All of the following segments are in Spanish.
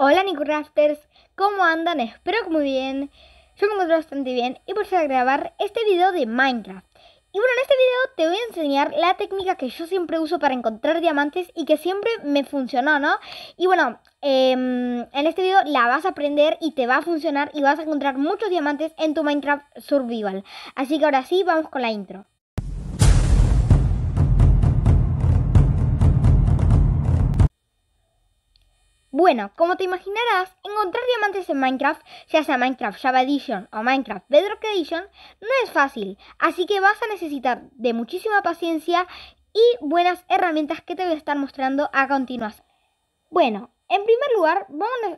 Hola Rafters, ¿cómo andan? Espero que muy bien. Yo me encuentro bastante bien y por a grabar este video de Minecraft. Y bueno, en este video te voy a enseñar la técnica que yo siempre uso para encontrar diamantes y que siempre me funcionó, ¿no? Y bueno, em, en este video la vas a aprender y te va a funcionar y vas a encontrar muchos diamantes en tu Minecraft Survival. Así que ahora sí, vamos con la intro. Bueno, como te imaginarás, encontrar diamantes en Minecraft, ya sea Minecraft Java Edition o Minecraft Bedrock Edition, no es fácil, así que vas a necesitar de muchísima paciencia y buenas herramientas que te voy a estar mostrando a continuación. Bueno, en primer lugar,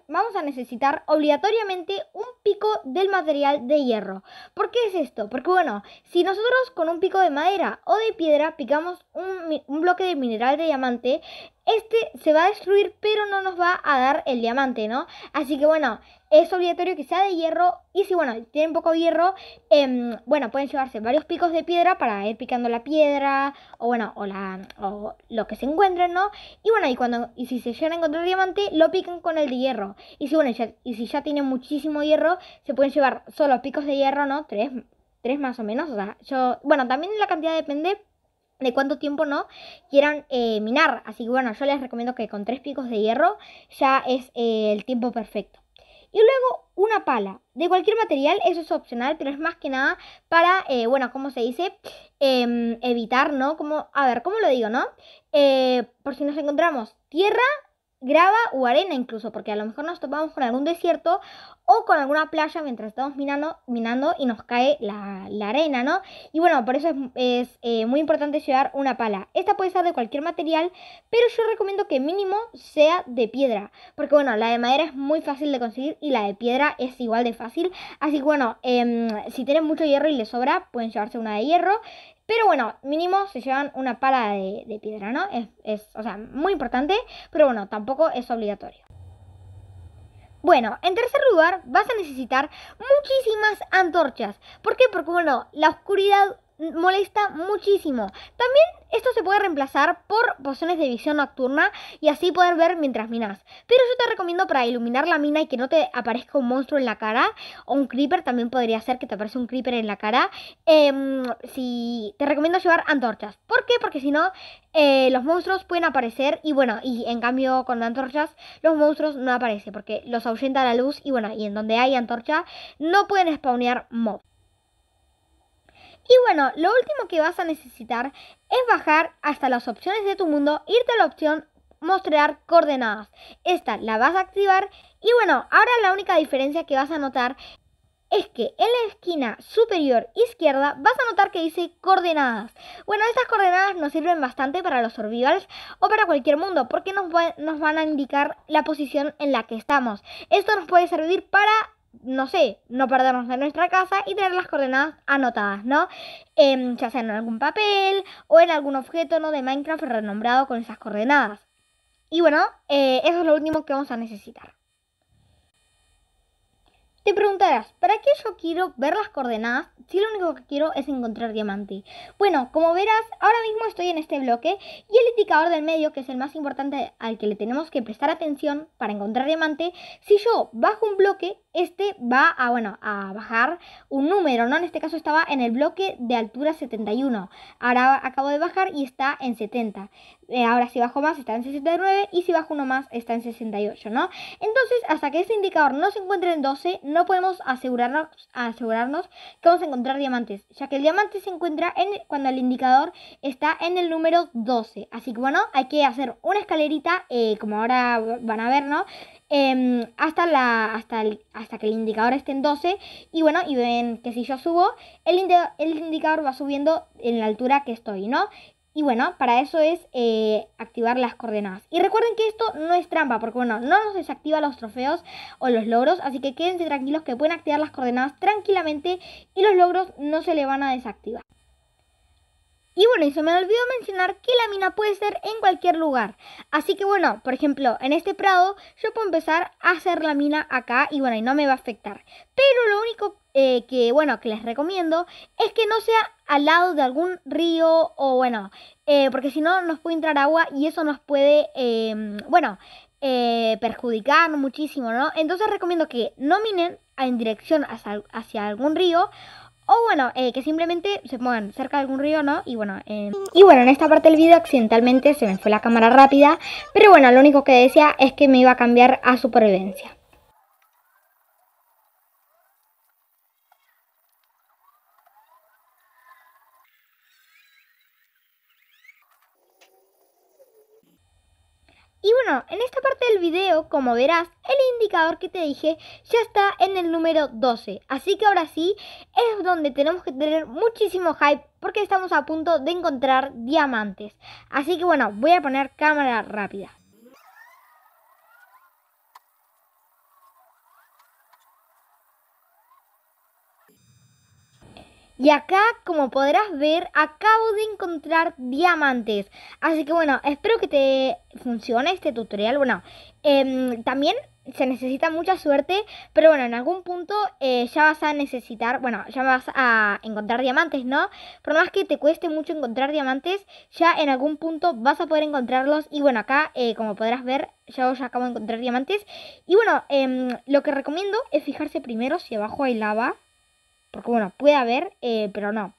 vamos a necesitar obligatoriamente un pico del material de hierro. ¿Por qué es esto? Porque bueno, si nosotros con un pico de madera o de piedra picamos un, un bloque de mineral de diamante, este se va a destruir, pero no nos va a dar el diamante, ¿no? Así que bueno, es obligatorio que sea de hierro. Y si, bueno, tienen poco hierro, em, bueno, pueden llevarse varios picos de piedra para ir picando la piedra, o bueno, o, la, o lo que se encuentren, ¿no? Y bueno, y, cuando, y si se llega a encontrar diamante, lo pican con el de hierro. Y si, bueno, y si ya tienen muchísimo hierro, se pueden llevar solo picos de hierro, ¿no? Tres, tres más o menos. O sea, yo, bueno, también la cantidad depende, de cuánto tiempo no quieran eh, minar. Así que bueno, yo les recomiendo que con tres picos de hierro ya es eh, el tiempo perfecto. Y luego una pala, de cualquier material, eso es opcional, pero es más que nada para, eh, bueno, ¿cómo se dice? Em, evitar, ¿no? Como, a ver, ¿cómo lo digo, no? por si nos encontramos tierra grava o arena incluso, porque a lo mejor nos topamos con algún desierto o con alguna playa mientras estamos minando, minando y nos cae la, arena, ¿no? Y bueno, por eso es, eh, muy importante llevar una pala. Esta puede ser de cualquier material, pero yo recomiendo que mínimo sea de piedra, porque bueno, la de madera es muy fácil de conseguir y la de piedra es igual de fácil. Así que bueno, em, si tienen mucho hierro y les sobra, pueden llevarse una de hierro. Pero bueno, mínimo se llevan una pala de, piedra, ¿no? Es, es, o sea, muy importante, pero bueno, tampoco es obligatorio. Bueno, en tercer lugar vas a necesitar muchísimas antorchas. ¿Por qué? Porque bueno, la oscuridad molesta muchísimo. También esto se puede reemplazar por pociones de visión nocturna y así poder ver mientras minas. Pero yo te recomiendo para iluminar la mina y que no te aparezca un monstruo en la cara o un creeper, también podría ser que te aparezca un creeper en la cara. Em, si te recomiendo llevar antorchas. ¿Por qué? Porque si no, eh, los monstruos pueden aparecer y bueno, y en cambio con antorchas los monstruos no aparecen porque los ahuyenta la luz y bueno, y en donde hay antorcha no pueden spawnear mobs. Y bueno, lo último que vas a necesitar es bajar hasta las opciones de tu mundo, irte a la opción mostrar coordenadas. Esta la vas a activar y bueno, ahora la única diferencia que vas a notar es que en la esquina superior izquierda vas a notar que dice coordenadas. Bueno, estas coordenadas nos sirven bastante para los survivals o para cualquier mundo porque nos, nos van a indicar la posición en la que estamos. Esto nos puede servir para no sé, no perdernos de nuestra casa y tener las coordenadas anotadas, ¿no? Em, ya sea en algún papel o en algún objeto ¿no? de Minecraft renombrado con esas coordenadas. Y bueno, eh, eso es lo último que vamos a necesitar preguntarás, ¿para qué yo quiero ver las coordenadas si lo único que quiero es encontrar diamante? Bueno, como verás, ahora mismo estoy en este bloque y el indicador del medio, que es el más importante al que le tenemos que prestar atención para encontrar diamante, si yo bajo un bloque, este va a, bueno, a bajar un número, ¿no? En este caso estaba en el bloque de altura 71. Ahora acabo de bajar y está en 70. Eh, ahora si bajo más está en 69 y si bajo uno más está en 68, ¿no? Entonces, hasta que ese indicador no se encuentre en 12, no podemos asegurarnos, asegurarnos que vamos a encontrar diamantes, ya que el diamante se encuentra en, cuando el indicador está en el número 12. Así que bueno, hay que hacer una escalerita, eh, como ahora van a ver, ¿no? Em, hasta, la, hasta, el, hasta que el indicador esté en 12 y bueno, y ven que si yo subo, el, el indicador va subiendo en la altura que estoy, ¿no? Y bueno, para eso es eh, activar las coordenadas. Y recuerden que esto no es trampa, porque bueno, no nos desactiva los trofeos o los logros, así que quédense tranquilos que pueden activar las coordenadas tranquilamente y los logros no se le van a desactivar. Y bueno, y se me olvidó mencionar que la mina puede ser en cualquier lugar. Así que bueno, por ejemplo, en este prado yo puedo empezar a hacer la mina acá y bueno, y no me va a afectar. Pero lo único eh, que bueno, que les recomiendo es que no sea al lado de algún río o bueno, eh, porque si no nos puede entrar agua y eso nos puede, em, bueno, eh, perjudicar muchísimo, ¿no? Entonces recomiendo que no minen en dirección hacia algún río o bueno, eh, que simplemente se pongan cerca de algún río, ¿no? Y bueno, eh, y bueno, en esta parte del video accidentalmente se me fue la cámara rápida. Pero bueno, lo único que decía es que me iba a cambiar a supervivencia. bueno, en esta parte del video, como verás, el indicador que te dije ya está en el número 12. Así que ahora sí, es donde tenemos que tener muchísimo hype porque estamos a punto de encontrar diamantes. Así que bueno, voy a poner cámara rápida. Y acá, como podrás ver, acabo de encontrar diamantes. Así que bueno, espero que te funcione este tutorial. Bueno, em, también se necesita mucha suerte, pero bueno, en algún punto eh, ya vas a necesitar, bueno, ya vas a encontrar diamantes, ¿no? Por más que te cueste mucho encontrar diamantes, ya en algún punto vas a poder encontrarlos. Y bueno, acá, eh, como podrás ver, ya, os acabo de encontrar diamantes. Y bueno, em, lo que recomiendo es fijarse primero si abajo hay lava. Porque bueno, puede haber, eh, pero no.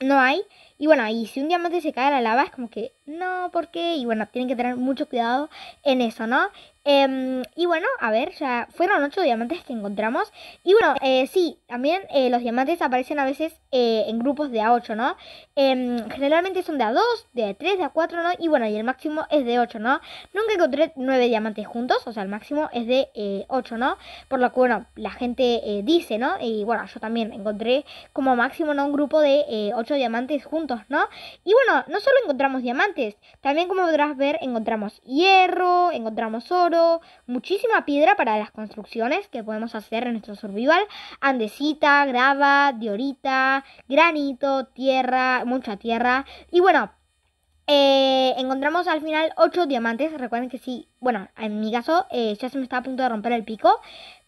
No hay. Y bueno, y si un diamante se cae en la lava, es como que no, ¿por qué? Y bueno, tienen que tener mucho cuidado en eso, ¿no? Em, y bueno, a ver, ya fueron ocho diamantes que encontramos. Y bueno, eh, sí, también eh, los diamantes aparecen a veces eh, en grupos de A8, ¿no? Em, generalmente son de A2, de A3, de A4, ¿no? Y bueno, y el máximo es de 8, ¿no? Nunca encontré nueve diamantes juntos, o sea, el máximo es de 8, ¿no? Por lo que, bueno, la gente dice, ¿no? Y bueno, yo también encontré como máximo, ¿no? Un grupo de 8 diamantes juntos, ¿no? Y bueno, no solo encontramos diamantes, también como podrás ver, encontramos hierro, encontramos oro muchísima piedra para las construcciones que podemos hacer en nuestro survival, andesita, grava, diorita, granito, tierra, mucha tierra. Y bueno, eh, encontramos al final 8 diamantes. Recuerden que sí, bueno, en mi caso eh, ya se me está a punto de romper el pico.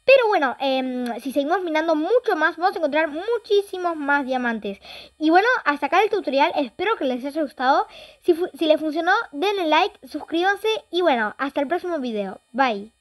Pero bueno, em, si seguimos minando mucho más, vamos a encontrar muchísimos más diamantes. Y bueno, hasta acá el tutorial. Espero que les haya gustado. Si, si les funcionó, denle like, suscríbanse y bueno, hasta el próximo video. Bye.